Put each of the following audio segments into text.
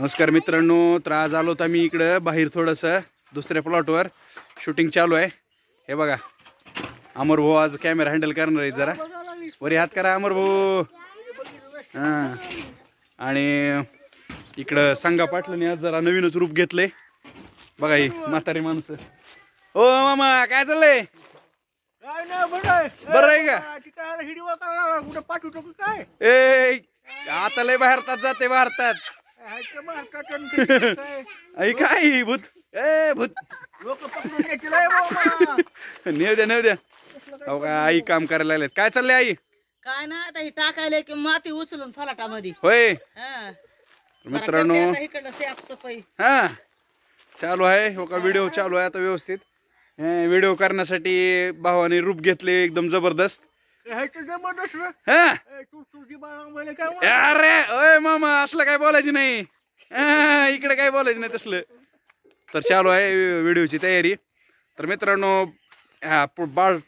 नमस्कार मित्रांनो तर आज आलो होता मी इकडं बाहेर थोडंसं दुसऱ्या प्लॉटवर शूटिंग चालू आहे हे बघा अमर भाऊ आज कॅमेरा हँडल करणार आहे जरा वरी हात करा अमर भाऊ हां आणि इकडं सांगा पाटलाने आज जरा नवीनच रूप घेतले बघा ही म्हातारी माणूस ओ मामा काय चाललंय बरं आहे का काय ए आता लय भारतात जाते भारतात आई काय भूत ए भूत नेऊ द्या नेऊ द्या हो का आई काम करायला लागले काय चाललंय आई काय ना आता ही टाकायला की माती उचलून मध्ये होय मित्रांनो हा चालू आहे हो का व्हिडिओ चालू आहे आता व्यवस्थित व्हिडिओ करण्यासाठी भावाने रूप घेतले एकदम जबरदस्त अरे अय मामा असलं काय बोलायचं नाही इकडे काय बोलायचं नाही तसलं तर चालू आहे व्हिडिओची तयारी तर मित्रांनो हा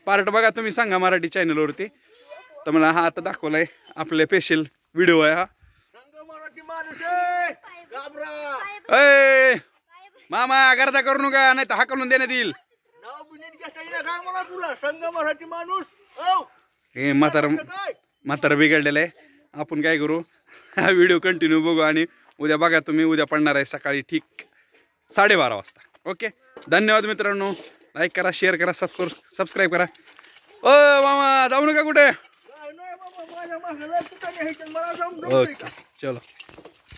पार्ट बघा तुम्ही सांगा मराठी चॅनलवरती तर मला हा आता दाखवलाय आपले स्पेशल व्हिडिओ आहे हा अय मामा गर्दा करू नका नाही तर हा करून देण्यात येईल संघ मराठी माणूस हे म्हातारा म्हातारा बिघडलेलं आहे आपण काय करू हा व्हिडिओ कंटिन्यू बघू आणि उद्या बघा तुम्ही उद्या पडणार आहे सकाळी ठीक साडेबारा वाजता ओके धन्यवाद मित्रांनो लाईक करा शेअर करा सबस्क्र सबस्क्राईब करा ओ मामा जाऊ नका कुठे ओके चलो